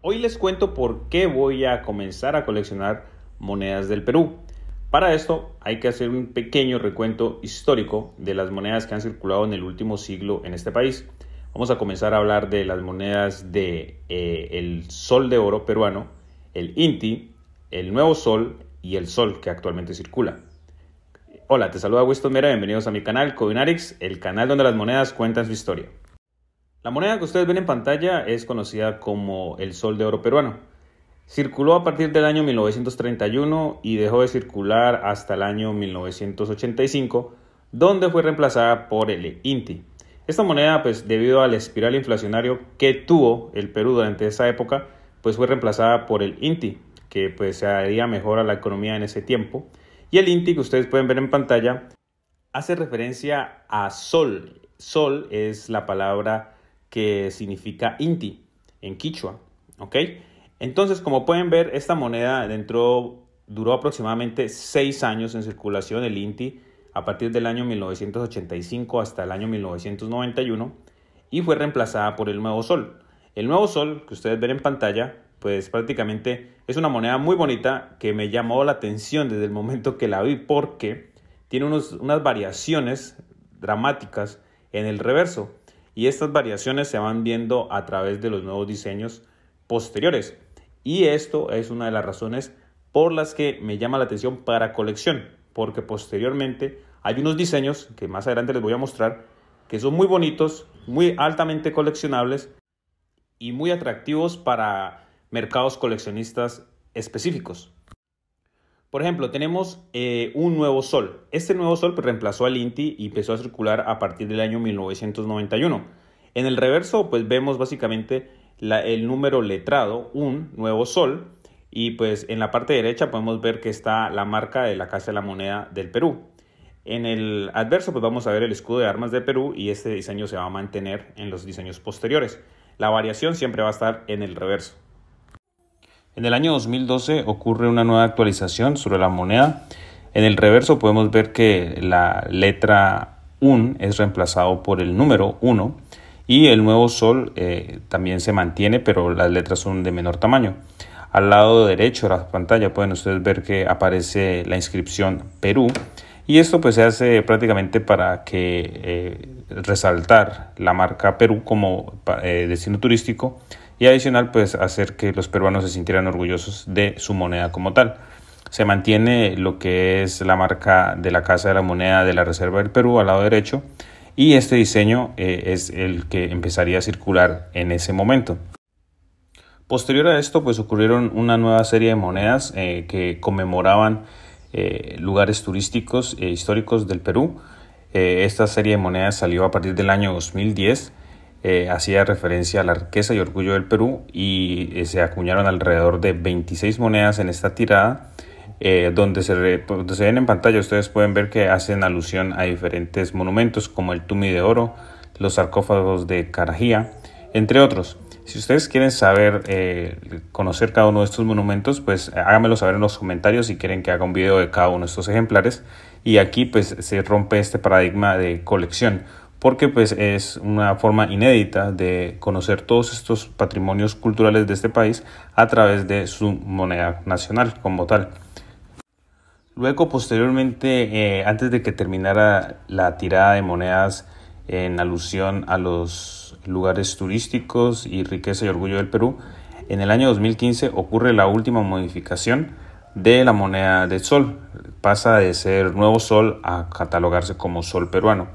Hoy les cuento por qué voy a comenzar a coleccionar monedas del Perú. Para esto hay que hacer un pequeño recuento histórico de las monedas que han circulado en el último siglo en este país. Vamos a comenzar a hablar de las monedas de eh, el sol de oro peruano, el Inti, el nuevo sol y el sol que actualmente circula. Hola, te saluda Winston Mera, bienvenidos a mi canal Coinarix, el canal donde las monedas cuentan su historia. La moneda que ustedes ven en pantalla es conocida como el sol de oro peruano. Circuló a partir del año 1931 y dejó de circular hasta el año 1985, donde fue reemplazada por el INTI. Esta moneda, pues debido al espiral inflacionario que tuvo el Perú durante esa época, pues fue reemplazada por el INTI, que pues se adhería mejor a la economía en ese tiempo. Y el INTI que ustedes pueden ver en pantalla hace referencia a sol. Sol es la palabra que significa Inti en Quichua. Entonces, como pueden ver, esta moneda dentro duró aproximadamente 6 años en circulación, el Inti, a partir del año 1985 hasta el año 1991, y fue reemplazada por el Nuevo Sol. El Nuevo Sol, que ustedes ven en pantalla, pues prácticamente es una moneda muy bonita que me llamó la atención desde el momento que la vi porque tiene unas variaciones dramáticas en el reverso y estas variaciones se van viendo a través de los nuevos diseños posteriores. Y esto es una de las razones por las que me llama la atención para colección, porque posteriormente hay unos diseños que más adelante les voy a mostrar que son muy bonitos, muy altamente coleccionables y muy atractivos para mercados coleccionistas específicos. Por ejemplo, tenemos eh, un nuevo sol. Este nuevo sol pues, reemplazó al INTI y empezó a circular a partir del año 1991. En el reverso, pues vemos básicamente el número letrado, un nuevo sol, y pues en la parte derecha podemos ver que está la marca de la Casa de la Moneda del Perú. En el adverso, pues vamos a ver el escudo de armas de Perú y este diseño se va a mantener en los diseños posteriores. La variación siempre va a estar en el reverso. En el año 2012 ocurre una nueva actualización sobre la moneda. En el reverso podemos ver que la letra 1 es reemplazado por el número 1 y el nuevo sol eh, también se mantiene, pero las letras son de menor tamaño. Al lado derecho de la pantalla pueden ustedes ver que aparece la inscripción Perú y esto pues se hace prácticamente para que eh, resaltar la marca Perú como eh, destino turístico y adicional pues hacer que los peruanos se sintieran orgullosos de su moneda como tal. Se mantiene lo que es la marca de la Casa de la Moneda de la Reserva del Perú al lado derecho y este diseño eh, es el que empezaría a circular en ese momento. Posterior a esto pues ocurrieron una nueva serie de monedas eh, que conmemoraban eh, lugares turísticos e históricos del Perú. esta serie de monedas salió a partir del año 2010 eh, hacía referencia a la riqueza y orgullo del Perú y eh, se acuñaron alrededor de 26 monedas en esta tirada. Eh, donde, se ven en pantalla ustedes pueden ver que hacen alusión a diferentes monumentos como el Tumi de Oro, los sarcófagos de Carajía, entre otros. Si ustedes quieren saber, conocer cada uno de estos monumentos, pues háganmelo saber en los comentarios si quieren que haga un video de cada uno de estos ejemplares. Y aquí pues se rompe este paradigma de colección porque pues es una forma inédita de conocer todos estos patrimonios culturales de este país a través de su moneda nacional como tal. Luego, posteriormente, eh, antes de que terminara la tirada de monedas en alusión a los lugares turísticos y riqueza y orgullo del Perú, en el año 2015 ocurre la última modificación de la moneda del sol. Pasa de ser nuevo sol a catalogarse como sol peruano.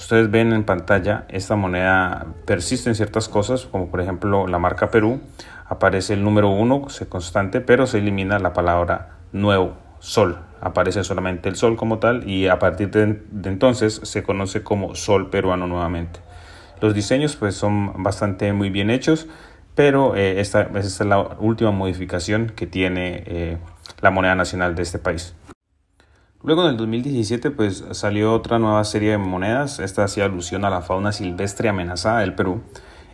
Ustedes ven en pantalla, esta moneda persiste en ciertas cosas, como por ejemplo la marca Perú, aparece el número 1, se constante, pero se elimina la palabra nuevo, sol. Aparece solamente el sol como tal y a partir de, entonces se conoce como sol peruano nuevamente. Los diseños pues son bastante muy bien hechos, pero eh, esta, es la última modificación que tiene eh, la moneda nacional de este país. Luego en el 2017 pues salió otra nueva serie de monedas, esta hacía alusión a la fauna silvestre amenazada del Perú.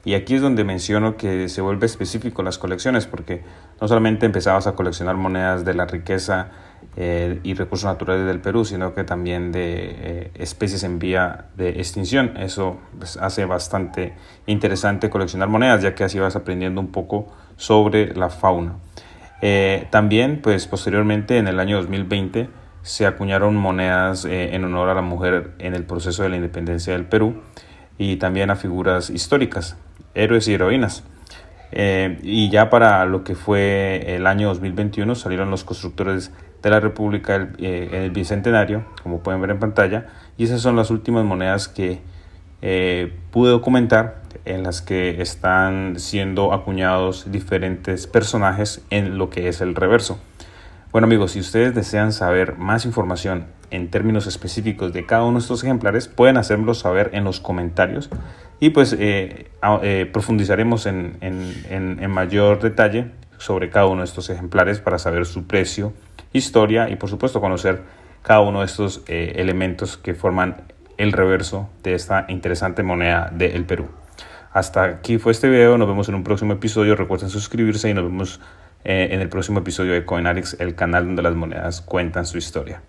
Y aquí es donde menciono que se vuelve específico las colecciones, porque no solamente empezabas a coleccionar monedas de la riqueza eh, y recursos naturales del Perú, sino que también de eh, especies en vía de extinción. Eso pues, hace bastante interesante coleccionar monedas, ya que así vas aprendiendo un poco sobre la fauna. Eh, también, pues posteriormente, en el año 2020, se acuñaron monedas eh, en honor a la mujer en el proceso de la independencia del Perú y también a figuras históricas, héroes y heroínas. Eh, y ya para lo que fue el año 2021 salieron los constructores de la República en eh, el Bicentenario, como pueden ver en pantalla, y esas son las últimas monedas que pude documentar en las que están siendo acuñados diferentes personajes en lo que es el reverso. Bueno amigos, si ustedes desean saber más información en términos específicos de cada uno de estos ejemplares, pueden hacérmelo saber en los comentarios y pues eh, eh, profundizaremos en, en, en, mayor detalle sobre cada uno de estos ejemplares para saber su precio, historia y por supuesto conocer cada uno de estos eh, elementos que forman el reverso de esta interesante moneda del Perú. Hasta aquí fue este video, nos vemos en un próximo episodio, recuerden suscribirse y nos vemos eh, en el próximo episodio de CoinAlex, el canal donde las monedas cuentan su historia.